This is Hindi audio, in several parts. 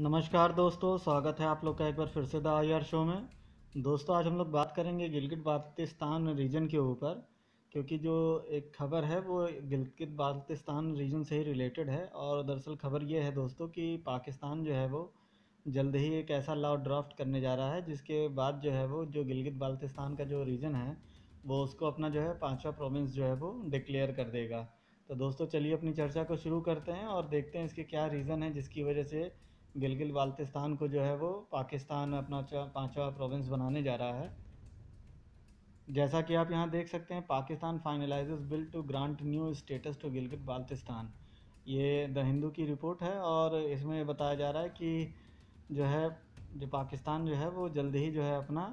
नमस्कार दोस्तों स्वागत है आप लोग का एक बार फिर से द आई आर शो में दोस्तों आज हम लोग बात करेंगे गिलगित बाल्तिस्तान रीजन के ऊपर क्योंकि जो एक खबर है वो गिलगित बाल्तिस्तान रीजन से ही रिलेटेड है और दरअसल खबर ये है दोस्तों कि पाकिस्तान जो है वो जल्द ही एक ऐसा लॉ ड्राफ्ट करने जा रहा है जिसके बाद जो है वो जो गिलगित बाल्तिस्तान का जो रीजन है वो उसको अपना जो है पाँचवा प्रोविंस जो है वो डिक्लेयर कर देगा तो दोस्तों चलिए अपनी चर्चा को शुरू करते हैं और देखते हैं इसके क्या रीज़न है जिसकी वजह से गिलगिल बाल्तिस्तान को जो है वो पाकिस्तान अपना पाँचवा प्रोविंस बनाने जा रहा है जैसा कि आप यहाँ देख सकते हैं Pakistan finalize bill to grant new status to Gilgit Baltistan ये द हिंदू की रिपोर्ट है और इसमें बताया जा रहा है कि जो है जो पाकिस्तान जो है वो जल्द ही जो है अपना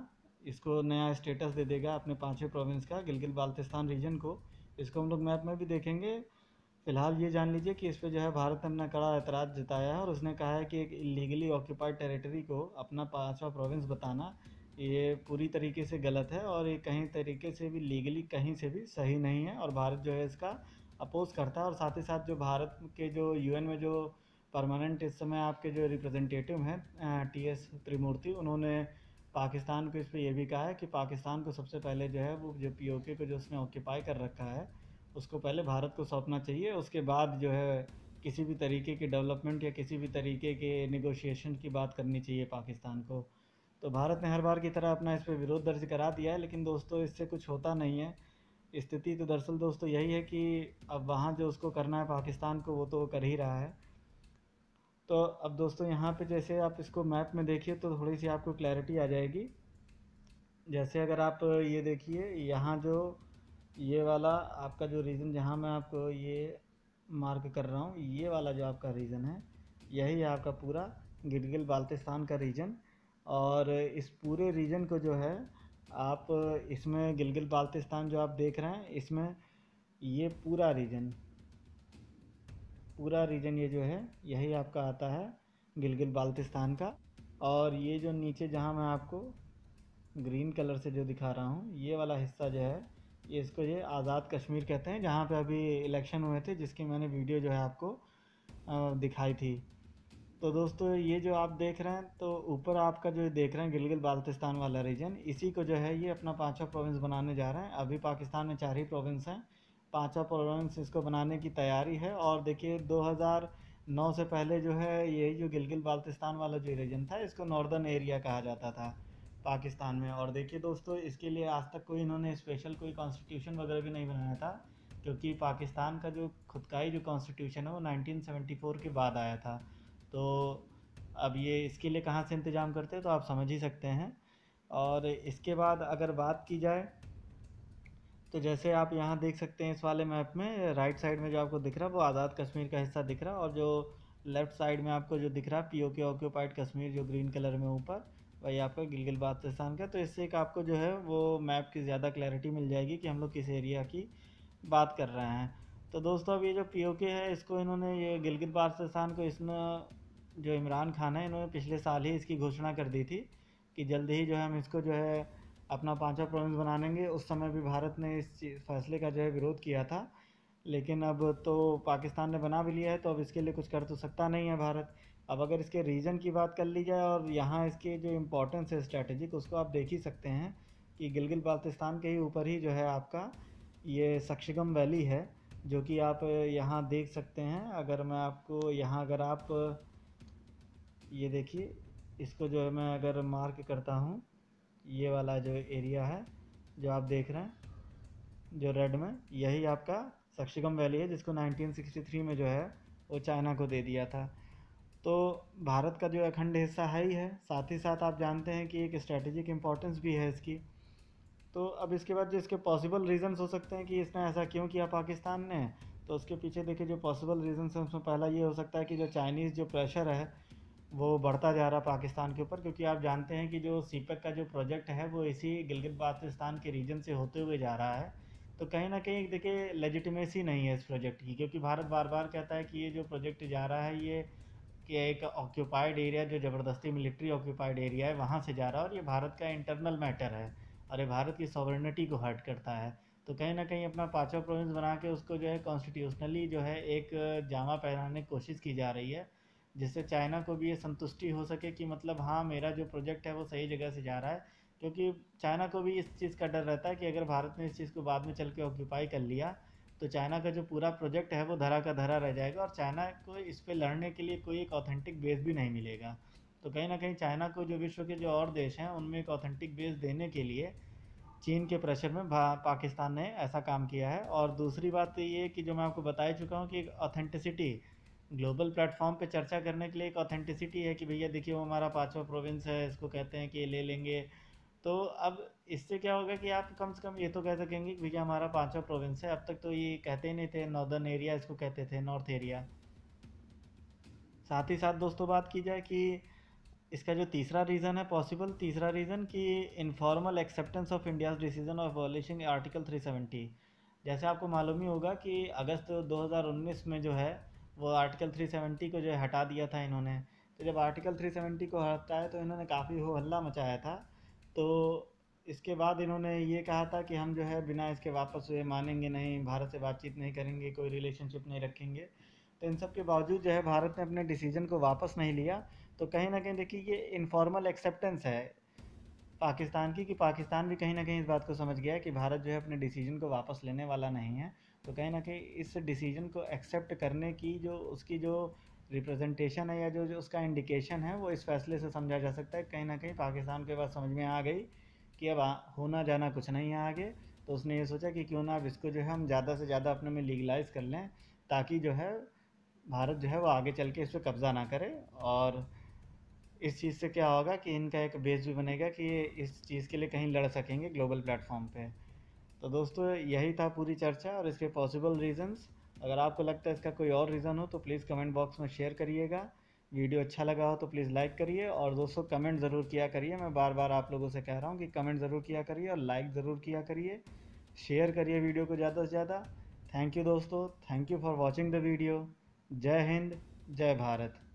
इसको नया स्टेटस दे देगा अपने पाँचवें प्रोविंस का गिलगित बाल्तिस्तान रीजन को इसको हम लोग मैप में भी देखेंगे फिलहाल ये जान लीजिए कि इस पर जो है भारत ने अपना कड़ा एतराज़ जताया है और उसने कहा है कि एक इलीगली ऑक्यूपाइड टेरिटरी को अपना पांचवा प्रोविंस बताना ये पूरी तरीके से गलत है और ये कहीं तरीके से भी लीगली कहीं से भी सही नहीं है और भारत जो है इसका अपोज करता है और साथ ही साथ जो भारत के जो यूएन में जो परमानेंट इस समय आपके जो रिप्रेजेंटेटिव हैं टी एस त्रिमूर्ति उन्होंने पाकिस्तान को इस पर यह भी कहा है कि पाकिस्तान को सबसे पहले जो है वो जो पी ओ के को जो उसने ऑक्यूपाई कर रखा है उसको पहले भारत को सौंपना चाहिए उसके बाद जो है किसी भी तरीके के डेवलपमेंट या किसी भी तरीके के निगोशिएशन की बात करनी चाहिए पाकिस्तान को तो भारत ने हर बार की तरह अपना इस पर विरोध दर्ज करा दिया है लेकिन दोस्तों इससे कुछ होता नहीं है स्थिति तो दरअसल दोस्तों यही है कि अब वहाँ जो उसको करना है पाकिस्तान को वो तो वो कर ही रहा है तो अब दोस्तों यहाँ पे जैसे आप इसको मैप में देखिए तो थोड़ी सी आपको क्लैरिटी आ जाएगी जैसे अगर आप ये देखिए यहाँ जो ये वाला आपका जो रीज़न जहाँ मैं आपको ये मार्क कर रहा हूँ ये वाला जो आपका रीज़न है यही है आपका पूरा गिलगिल बाल्तिस्तान का रीजन और इस पूरे रीजन को जो है आप इसमें गिलगिल बाल्तिस्तान जो आप देख रहे हैं इसमें ये पूरा रीजन पूरा रीजन ये जो है यही आपका आता है गिलगिल बाल्तिस्तान का और ये जो नीचे जहाँ मैं आपको ग्रीन कलर से जो दिखा रहा हूँ ये वाला हिस्सा जो है ये इसको ये आज़ाद कश्मीर कहते हैं जहाँ पे अभी इलेक्शन हुए थे जिसकी मैंने वीडियो जो है आपको दिखाई थी तो दोस्तों ये जो आप देख रहे हैं तो ऊपर आपका जो देख रहे हैं गिलगित बाल्तिस्तान वाला रीजन इसी को जो है ये अपना पाँचवा प्रोविंस बनाने जा रहे हैं अभी पाकिस्तान में चार ही प्रोविंस हैं पाँचवा प्रोविंस इसको बनाने की तैयारी है और देखिए 2009 से पहले जो है ये जो गिलगित बाल्तिस्तान वाला जो रीजन था इसको नॉर्दर्न एरिया कहा जाता था पाकिस्तान में और देखिए दोस्तों इसके लिए आज तक कोई इन्होंने स्पेशल कोई कॉन्स्टिट्यूशन वगैरह भी नहीं बनाया था क्योंकि पाकिस्तान का जो खुद का ही जो कॉन्स्टिट्यूशन है वो 1974 के बाद आया था तो अब ये इसके लिए कहाँ से इंतज़ाम करते हैं तो आप समझ ही सकते हैं और इसके बाद अगर बात की जाए तो जैसे आप यहाँ देख सकते हैं इस वाले मैप में राइट साइड में जो आपको दिख रहा है वो आज़ाद कश्मीर का हिस्सा दिख रहा है और जो लेफ़्ट साइड में आपको जो दिख रहा है पी ओ के ऑक्यूपाइड कश्मीर जो ग्रीन कलर में ऊपर वही आपका गिलगिल बाल्तिस्तान का तो इससे एक आपको जो है वो मैप की ज़्यादा क्लैरिटी मिल जाएगी कि हम लोग किस एरिया की बात कर रहे हैं तो दोस्तों अब ये जो पी है इसको इन्होंने ये गिलगित बाल्तिस्तान को इसमें जो इमरान खान है इन्होंने पिछले साल ही इसकी घोषणा कर दी थी कि जल्द ही जो है हम इसको जो है अपना पांचवा प्रोविंस बनानेंगे उस समय भी भारत ने इस फैसले का जो है विरोध किया था लेकिन अब तो पाकिस्तान ने बना भी लिया है तो अब इसके लिए कुछ कर तो सकता नहीं है भारत अब अगर इसके रीज़न की बात कर ली जाए और यहाँ इसके जो इम्पोर्टेंस है स्ट्रैटेजिक उसको आप देख ही सकते हैं कि गिलगित बाल्तिस्तान के ही ऊपर ही जो है आपका ये सक्षगम वैली है जो कि आप यहाँ देख सकते हैं अगर मैं आपको यहाँ अगर आप ये देखिए इसको जो है मैं अगर मार्क करता हूँ ये वाला जो एरिया है जो आप देख रहे हैं जो रेड में यही आपका सक्षगम वैली है जिसको 1963 में जो है वो चाइना को दे दिया था तो भारत का जो अखंड हिस्सा है ही है साथ ही साथ आप जानते हैं कि एक स्ट्रेटेजिक इम्पोर्टेंस भी है इसकी तो अब इसके बाद जो इसके पॉसिबल रीजंस हो सकते हैं कि इसने ऐसा क्यों किया पाकिस्तान ने तो उसके पीछे देखिए जो पॉसिबल रीजंस हैं उसमें पहला ये हो सकता है कि जो चाइनीज़ जो प्रेशर है वो बढ़ता जा रहा पाकिस्तान के ऊपर क्योंकि आप जानते हैं कि जो सीपक e का जो प्रोजेक्ट है वो इसी गिलगित बाल्तिस्तान के रीजन से होते हुए जा रहा है तो कहीं ना कहीं देखिए लेजिटिमेसी नहीं है इस प्रोजेक्ट की क्योंकि भारत बार बार कहता है कि ये जो प्रोजेक्ट जा रहा है ये कि एक ऑक्यूपाइड एरिया जो ज़बरदस्ती मिलिट्री ऑक्यूपाइड एरिया है वहाँ से जा रहा है और ये भारत का इंटरनल मैटर है और ये भारत की सॉवरनिटी को हर्ट करता है तो कहीं ना कहीं अपना पाँचों प्रोविंस बना के उसको जो है कॉन्स्टिट्यूशनली जो है एक जामा पहनाने की कोशिश की जा रही है जिससे चाइना को भी ये संतुष्टि हो सके कि मतलब हाँ मेरा जो प्रोजेक्ट है वो सही जगह से जा रहा है क्योंकि चाइना को भी इस चीज़ का डर रहता है कि अगर भारत ने इस चीज़ को बाद में चल के ऑक्यूपाई कर लिया तो चाइना का जो पूरा प्रोजेक्ट है वो धरा का धरा रह जाएगा और चाइना को इस पर लड़ने के लिए कोई एक ऑथेंटिक बेस भी नहीं मिलेगा तो कहीं ना कहीं चाइना को जो विश्व के जो और देश हैं उनमें एक ऑथेंटिक बेस देने के लिए चीन के प्रेशर में पाकिस्तान ने ऐसा काम किया है और दूसरी बात तो ये कि जो मैं आपको बता चुका हूँ कि एक ऑथेंटिसिटी ग्लोबल प्लेटफॉर्म पे चर्चा करने के लिए एक ऑथेंटिसिटी है कि भैया देखिए वो हमारा पाँचवा प्रोविंस है इसको कहते हैं कि ले लेंगे तो अब इससे क्या होगा कि आप कम से कम ये तो कह सकेंगे कि भैया हमारा पांचवा प्रोविंस है अब तक तो ये कहते ही नहीं थे नॉर्दर्न एरिया इसको कहते थे नॉर्थ एरिया साथ ही साथ दोस्तों बात की जाए कि इसका जो तीसरा रीज़न है पॉसिबल तीसरा रीज़न कि informal acceptance of India's decision of abolishing article 370 जैसे आपको मालूम ही होगा कि अगस्त 2019 में जो है वो आर्टिकल 370 को जो है हटा दिया था इन्होंने तो जब आर्टिकल 370 को हटाया तो इन्होंने काफ़ी हो हल्ला मचाया था तो इसके बाद इन्होंने ये कहा था कि हम जो है बिना इसके वापस हुए मानेंगे नहीं भारत से बातचीत नहीं करेंगे कोई रिलेशनशिप नहीं रखेंगे तो इन सब के बावजूद जो है भारत ने अपने डिसीजन को वापस नहीं लिया तो कहीं ना कहीं देखिए ये इनफॉर्मल एक्सेप्टेंस है पाकिस्तान की कि पाकिस्तान भी कहीं ना कहीं इस बात को समझ गया है कि भारत जो है अपने डिसीजन को वापस लेने वाला नहीं है तो कहीं ना कहीं इस डिसीजन को एक्सेप्ट करने की जो उसकी जो रिप्रेजेंटेशन है या जो, जो उसका इंडिकेशन है वो इस फैसले से समझा जा सकता है कहीं ना कहीं पाकिस्तान के पास समझ में आ गई कि अब होना जाना कुछ नहीं है आगे तो उसने ये सोचा कि क्यों ना अब इसको जो है हम ज़्यादा से ज़्यादा अपने में लीगलाइज कर लें ताकि जो है भारत जो है वो आगे चल के इस पर कब्ज़ा ना करे और इस चीज़ से क्या होगा कि इनका एक बेस भी बनेगा कि ये इस चीज़ के लिए कहीं लड़ सकेंगे ग्लोबल प्लेटफॉर्म पे तो दोस्तों यही था पूरी चर्चा और इसके पॉसिबल रीजंस अगर आपको लगता है इसका कोई और रीज़न हो तो प्लीज़ कमेंट बॉक्स में शेयर करिएगा वीडियो अच्छा लगा हो तो प्लीज़ लाइक करिए और दोस्तों कमेंट ज़रूर किया करिए मैं बार बार आप लोगों से कह रहा हूँ कि कमेंट ज़रूर किया करिए और लाइक ज़रूर किया करिए शेयर करिए वीडियो को ज़्यादा से ज़्यादा थैंक यू दोस्तों thank you for watching the video जय हिंद जय भारत